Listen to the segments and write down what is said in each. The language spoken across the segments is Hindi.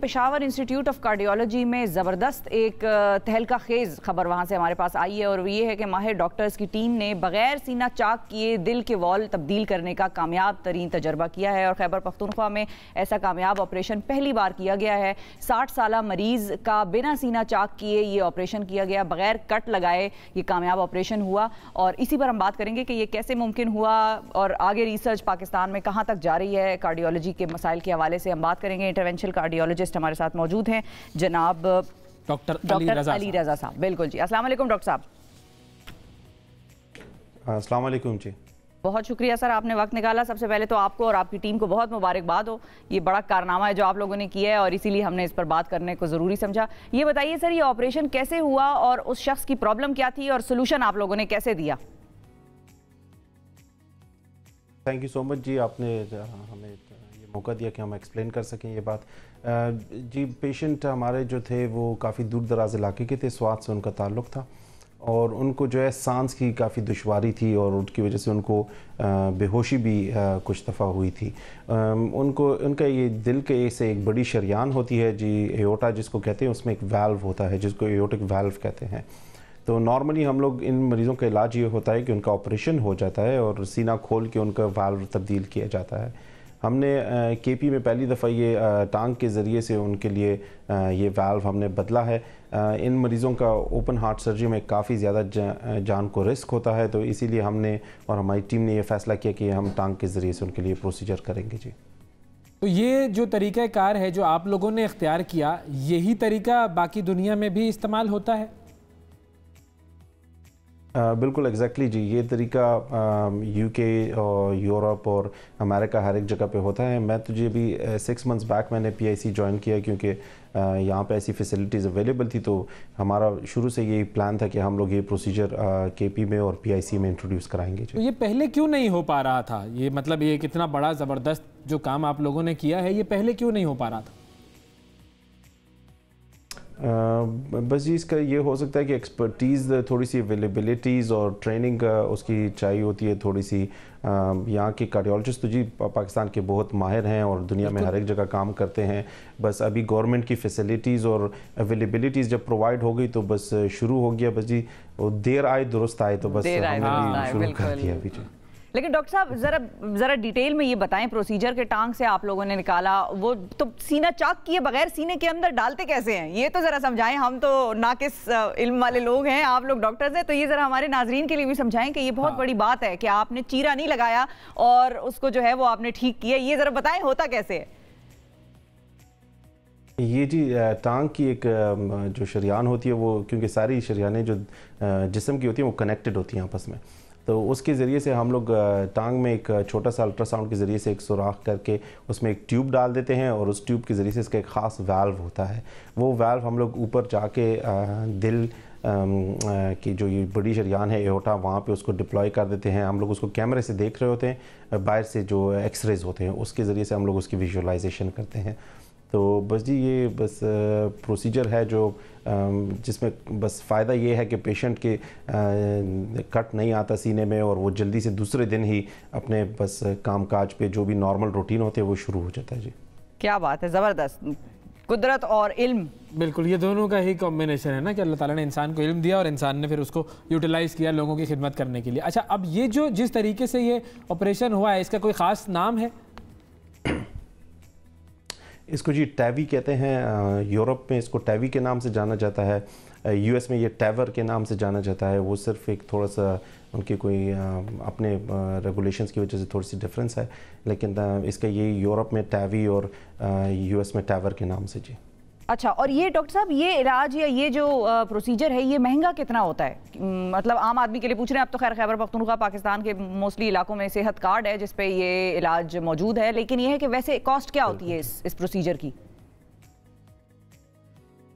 पेशावर इंस्टीट्यूट ऑफ कार्डियोलॉजी में ज़बरदस्त एक तहलका खेज खबर वहाँ से हमारे पास आई है और ये है कि माहिर डॉक्टर्स की टीम ने बगैर सीना चाक किए दिल के वॉल तब्दील करने का कामयाब तरीन तजर्बा किया है और खैबर पख्तनख्वा में ऐसा कामयाब ऑपरेशन पहली बार किया गया है साठ साल मरीज का बिना सीना चाक किए ये ऑपरेशन किया गया बगैर कट लगाए ये कामयाब ऑपरेशन हुआ और इसी पर हम बात करेंगे कि ये कैसे मुमकिन हुआ और आगे रिसर्च पाकिस्तान में कहाँ तक जा रही है कार्डियोलॉजी के मसाइल के हवाले से हम बात करेंगे इंटरवेंशल कार्डियोलॉजी जर्नलिस्ट हमारे साथ मौजूद हैं जनाब डॉक्टर डॉक्टर अली रजा साहब बिल्कुल जी अस्सलाम वालेकुम डॉक्टर साहब हाँ, अस्सलाम वालेकुम जी बहुत शुक्रिया सर आपने वक्त निकाला सबसे पहले तो आपको और आपकी टीम को बहुत मुबारकबाद हो ये बड़ा कारनामा है जो आप लोगों ने किया है और इसीलिए हमने इस पर बात करने को ज़रूरी समझा ये बताइए सर ये ऑपरेशन कैसे हुआ और उस शख्स की प्रॉब्लम क्या थी और सोल्यूशन आप लोगों ने कैसे दिया थैंक यू सो मच जी आपने हमें मौका दिया कि हम एक्सप्लेन कर सकें ये बात जी पेशेंट हमारे जो थे वो काफ़ी दूर दराज इलाके के थे स्वाद से उनका ताल्लुक था और उनको जो है सांस की काफ़ी दुशारी थी और उनकी वजह से उनको बेहोशी भी कुछ दफ़ा हुई थी उनको उनका ये दिल के से एक बड़ी शरियान होती है जी एटा जिसको कहते हैं उसमें एक वैल्व होता है जिसको एटिक वैल्व कहते हैं तो नॉर्मली हम लोग इन मरीज़ों का इलाज ये होता है कि उनका ऑपरेशन हो जाता है और सीना खोल के उनका वाल्व तब्दील किया जाता है हमने के पी में पहली दफ़ा ये टांग के ज़रिए से उनके लिए ये वाल्व हमने बदला है इन मरीज़ों का ओपन हार्ट सर्जरी में काफ़ी ज़्यादा जा, जान को रिस्क होता है तो इसीलिए हमने और हमारी टीम ने यह फ़ैसला किया कि हम टांग के ज़रिए से उनके लिए प्रोसीजर करेंगे जी तो ये जो तरीक़ाकार है जो आप लोगों ने इख्तियार किया यही तरीका बाकी दुनिया में भी इस्तेमाल होता है बिल्कुल एग्जैक्टली exactly जी ये तरीका यूके और यूरोप और अमेरिका हर एक जगह पे होता है मैं तुझे तो अभी सिक्स मंथ्स बैक मैंने पीआईसी ज्वाइन किया क्योंकि यहाँ पे ऐसी फैसिलिटीज़ अवेलेबल थी तो हमारा शुरू से यही प्लान था कि हम लोग ये प्रोसीजर केपी में और पीआईसी में इंट्रोड्यूस कराएंगे तो ये पहले क्यों नहीं हो पा रहा था ये मतलब ये कितना बड़ा ज़बरदस्त जो काम आप लोगों ने किया है ये पहले क्यों नहीं हो पा रहा था बस जी इसका ये हो सकता है कि एक्सपर्टीज़ थोड़ी सी अवेलेबलिटीज़ और ट्रेनिंग उसकी चाहिए होती है थोड़ी सी यहाँ के कार्डियोलॉजिस्ट तो जी पाकिस्तान के बहुत माहिर हैं और दुनिया में हर एक जगह काम करते हैं बस अभी गवर्नमेंट की फैसिलिटीज़ और अवेलेबिलिटीज़ जब प्रोवाइड हो गई तो बस शुरू हो गया बस जी देर आए दुरुस्त आए तो बस हमने शुरू कर दिया अभी जी लेकिन डॉक्टर साहब जरा जरा डिटेल में ये बताएं प्रोसीजर के टांग से आप लोगों ने निकाला वो तो सीना चाक किए बगैर सीने के अंदर डालते कैसे हैं ये तो जरा समझाएं हम तो ना किस इल्म वाले लोग हैं आप लोग डॉक्टर्स हैं तो ये जरा हमारे नाजरीन के लिए भी समझाएं कि ये बहुत हाँ। बड़ी बात है कि आपने चीरा नहीं लगाया और उसको जो है वो आपने ठीक किया ये जरा बताएं होता कैसे ये जी टांग की एक जो शरियान होती है वो क्योंकि सारी शरियाने जो जिसम की होती हैं वो कनेक्टेड होती हैं आपस में तो उसके ज़रिए से हम लोग टांग में एक छोटा सा अल्ट्रासाउंड के ज़रिए से एक सुराख करके उसमें एक ट्यूब डाल देते हैं और उस ट्यूब के ज़रिए से इसका एक ख़ास वैल्व होता है वो वैल्व हम लोग ऊपर जाके दिल की जो ये बड़ी शरियान है एहोटा वहाँ पे उसको डिप्लॉय कर देते हैं हम लोग उसको कैमरे से देख रहे होते हैं बाहर से जो एक्सरेज होते हैं उसके ज़रिए से हम लोग उसकी विजुअलाइजेशन करते हैं तो बस जी ये बस प्रोसीजर है जो जिसमें बस फ़ायदा ये है कि पेशेंट के कट नहीं आता सीने में और वो जल्दी से दूसरे दिन ही अपने बस कामकाज पे जो भी नॉर्मल रूटीन होते हैं वो शुरू हो जाता है जी क्या बात है ज़बरदस्त कुदरत और इल्म बिल्कुल ये दोनों का ही कॉम्बिनेशन है ना कि अल्लाह ताला ने इंसान को इल्म दिया और इंसान ने फिर उसको यूटिलाइज़ किया लोगों की खिदमत करने के लिए अच्छा अब ये जो जिस तरीके से ये ऑपरेशन हुआ है इसका कोई ख़ास नाम है इसको जी टैवी कहते हैं यूरोप में इसको टैवी के नाम से जाना जाता है यूएस में ये टैवर के नाम से जाना जाता है वो सिर्फ एक थोड़ा सा उनके कोई अपने रेगुलेशंस की वजह से थोड़ी सी डिफरेंस है लेकिन इसका ये यूरोप में टैवी और यूएस में टैवर के नाम से जी अच्छा और ये डॉक्टर साहब ये इलाज या ये जो प्रोसीजर है ये महंगा कितना होता है मतलब आम आदमी के लिए पूछ रहे हैं आप तो खैर खैबर पख्तनख्वा पाकिस्तान के मोस्टली इलाकों में सेहत कार्ड है जिसपे ये इलाज मौजूद है लेकिन ये है कि वैसे कॉस्ट क्या होती है इस इस प्रोसीजर की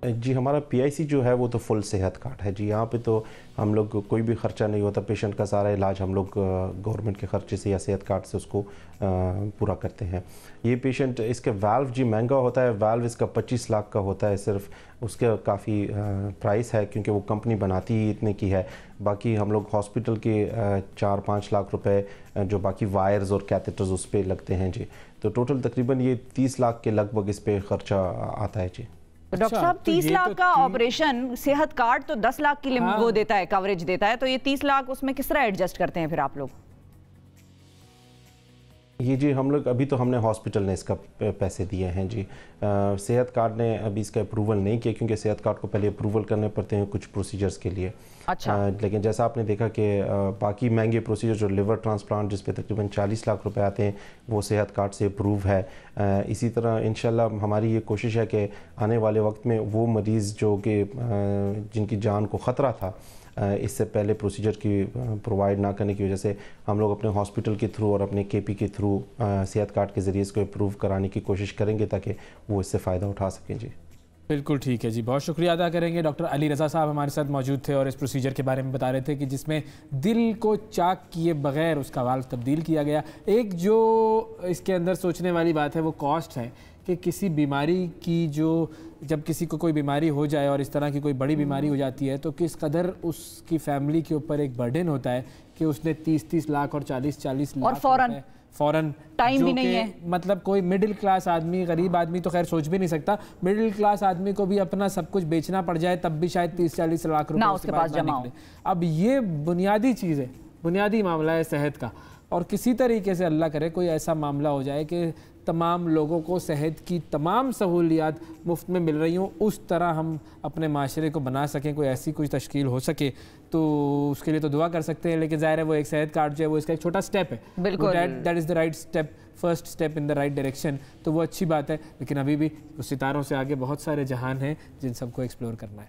जी हमारा पीआईसी जो है वो तो फुल सेहत कार्ड है जी यहाँ पे तो हम लोग कोई भी ख़र्चा नहीं होता पेशेंट का सारा इलाज हम लोग गवर्नमेंट के ख़र्चे से या सेहत कार्ड से उसको पूरा करते हैं ये पेशेंट इसके वाल्व जी महंगा होता है वाल्व इसका 25 लाख का होता है सिर्फ उसके काफ़ी प्राइस है क्योंकि वो कंपनी बनाती ही इतने की है बाकी हम लोग हॉस्पिटल के चार पाँच लाख रुपए जो बाकी वायर्स और कैथेटर्स उस पर लगते हैं जी तो टोटल तकरीबन ये तीस लाख के लगभग इस पर ख़र्चा आता है जी तो डॉक्टर अच्छा, साहब तो तीस लाख तो का ऑपरेशन सेहत कार्ड तो दस लाख की हाँ। वो देता है कवरेज देता है तो ये तीस लाख उसमें किस तरह एडजस्ट करते हैं फिर आप लोग ये जी हम लोग अभी तो हमने हॉस्पिटल ने इसका पैसे दिए हैं जी सेहत कार्ड ने अभी इसका अप्रूवल नहीं किया क्योंकि सेहत कार्ड को पहले अप्रूवल करने पड़ते हैं कुछ प्रोसीजर्स के लिए अच्छा आ, लेकिन जैसा आपने देखा कि बाकी महंगे प्रोसीजर जो लिवर ट्रांसप्लांट जिस पे तकरीबन 40 लाख रुपए आते हैं वो सेहत कार्ड से अप्रूव है आ, इसी तरह इन हमारी ये कोशिश है कि आने वाले वक्त में वो मरीज़ जो कि जिनकी जान को ख़तरा था इससे पहले प्रोसीजर की प्रोवाइड ना करने की वजह से हम लोग अपने हॉस्पिटल के थ्रू और अपने के के थ्रू सेहत कार्ड के ज़रिए इसको अप्रूव कराने की कोशिश करेंगे ताकि वो इससे फ़ायदा उठा सकें जी बिल्कुल ठीक है जी बहुत शुक्रिया अदा करेंगे डॉक्टर अली रज़ा साहब हमारे साथ मौजूद थे और इस प्रोसीजर के बारे में बता रहे थे कि जिसमें दिल को चाक किए बगैर उसका वाल्व तब्दील किया गया एक जो इसके अंदर सोचने वाली बात है वो कॉस्ट है कि किसी बीमारी की जो जब किसी को कोई बीमारी हो जाए और इस तरह की कोई बड़ी बीमारी हो जाती है तो किस कदर उसकी फैमिली के ऊपर एक बर्डन होता है कि उसने तीस तीस लाख और चालीस चालीस लाख फौरन टाइम भी नहीं है मतलब कोई मिडिल क्लास आदमी गरीब आदमी तो खैर सोच भी नहीं सकता मिडिल क्लास आदमी को भी अपना सब कुछ बेचना पड़ जाए तब भी शायद तीस चालीस लाख रुपए उसके पास जमा अब ये बुनियादी चीज़ है बुनियादी मामला है सेहत का और किसी तरीके से अल्लाह करे कोई ऐसा मामला हो जाए कि तमाम लोगों को सेहत की तमाम सहूलियात मुफ्त में मिल रही हों उस तरह हम अपने माशरे को बना सकें कोई ऐसी कुछ तश्कील हो सके तो उसके लिए तो दुआ कर सकते हैं लेकिन ज़ाहिर है वो एक सेहत कार्ड जो है वो इसका एक छोटा स्टेप है बिल्कुल that is the right step first step in the right direction तो वो अच्छी बात है लेकिन अभी भी उस सितारों से आगे बहुत सारे जहान हैं जिन सबको एक्सप्लोर करना है